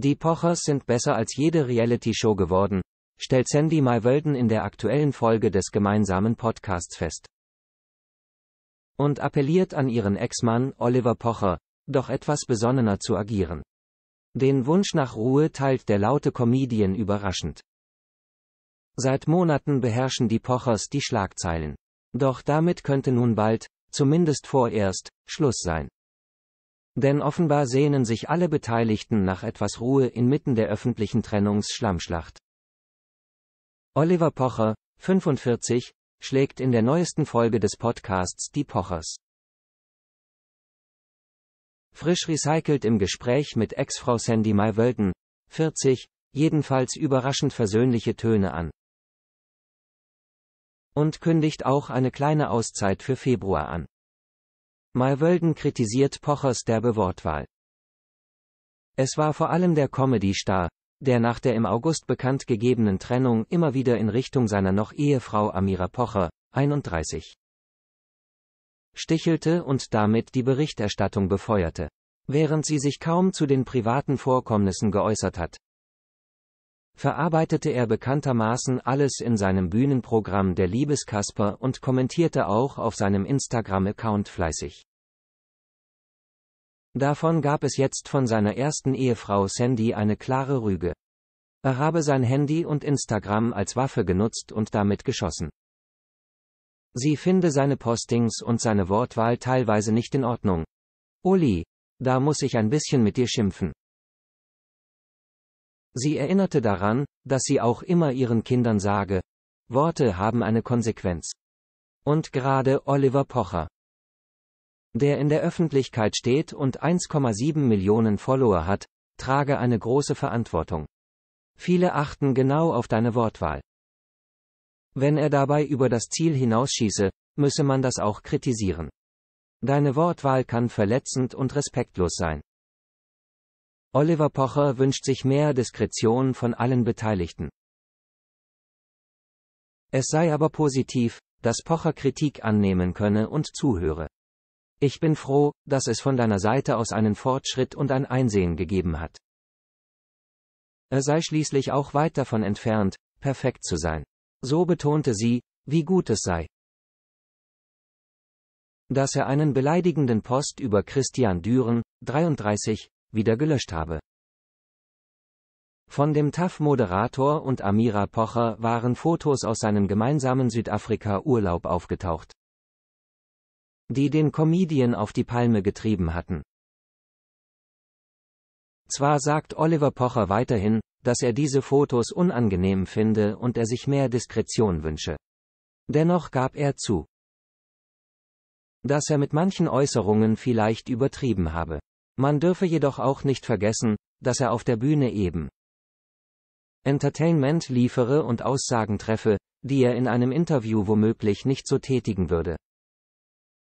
Die Pochers sind besser als jede Reality-Show geworden, stellt Sandy Mywelden in der aktuellen Folge des gemeinsamen Podcasts fest. Und appelliert an ihren Ex-Mann Oliver Pocher, doch etwas besonnener zu agieren. Den Wunsch nach Ruhe teilt der laute Comedian überraschend. Seit Monaten beherrschen die Pochers die Schlagzeilen. Doch damit könnte nun bald, zumindest vorerst, Schluss sein. Denn offenbar sehnen sich alle Beteiligten nach etwas Ruhe inmitten der öffentlichen Trennungsschlammschlacht. Oliver Pocher, 45, schlägt in der neuesten Folge des Podcasts Die Pochers. Frisch recycelt im Gespräch mit Ex-Frau Sandy Maywölden, 40, jedenfalls überraschend versöhnliche Töne an. Und kündigt auch eine kleine Auszeit für Februar an. Malvölden kritisiert Pochers derbe Wortwahl. Es war vor allem der Comedy-Star, der nach der im August bekannt gegebenen Trennung immer wieder in Richtung seiner noch Ehefrau Amira Pocher, 31, stichelte und damit die Berichterstattung befeuerte. Während sie sich kaum zu den privaten Vorkommnissen geäußert hat, verarbeitete er bekanntermaßen alles in seinem Bühnenprogramm Der Liebeskasper und kommentierte auch auf seinem Instagram-Account fleißig. Davon gab es jetzt von seiner ersten Ehefrau Sandy eine klare Rüge. Er habe sein Handy und Instagram als Waffe genutzt und damit geschossen. Sie finde seine Postings und seine Wortwahl teilweise nicht in Ordnung. Uli, da muss ich ein bisschen mit dir schimpfen. Sie erinnerte daran, dass sie auch immer ihren Kindern sage, Worte haben eine Konsequenz. Und gerade Oliver Pocher, der in der Öffentlichkeit steht und 1,7 Millionen Follower hat, trage eine große Verantwortung. Viele achten genau auf deine Wortwahl. Wenn er dabei über das Ziel hinausschieße, müsse man das auch kritisieren. Deine Wortwahl kann verletzend und respektlos sein. Oliver Pocher wünscht sich mehr Diskretion von allen Beteiligten. Es sei aber positiv, dass Pocher Kritik annehmen könne und zuhöre. Ich bin froh, dass es von deiner Seite aus einen Fortschritt und ein Einsehen gegeben hat. Er sei schließlich auch weit davon entfernt, perfekt zu sein. So betonte sie, wie gut es sei. Dass er einen beleidigenden Post über Christian Düren, 33, wieder gelöscht habe. Von dem TAF-Moderator und Amira Pocher waren Fotos aus seinem gemeinsamen Südafrika-Urlaub aufgetaucht, die den Comedian auf die Palme getrieben hatten. Zwar sagt Oliver Pocher weiterhin, dass er diese Fotos unangenehm finde und er sich mehr Diskretion wünsche. Dennoch gab er zu, dass er mit manchen Äußerungen vielleicht übertrieben habe. Man dürfe jedoch auch nicht vergessen, dass er auf der Bühne eben Entertainment liefere und Aussagen treffe, die er in einem Interview womöglich nicht so tätigen würde.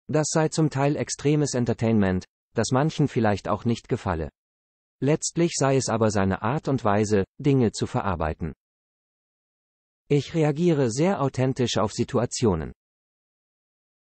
Das sei zum Teil extremes Entertainment, das manchen vielleicht auch nicht gefalle. Letztlich sei es aber seine Art und Weise, Dinge zu verarbeiten. Ich reagiere sehr authentisch auf Situationen.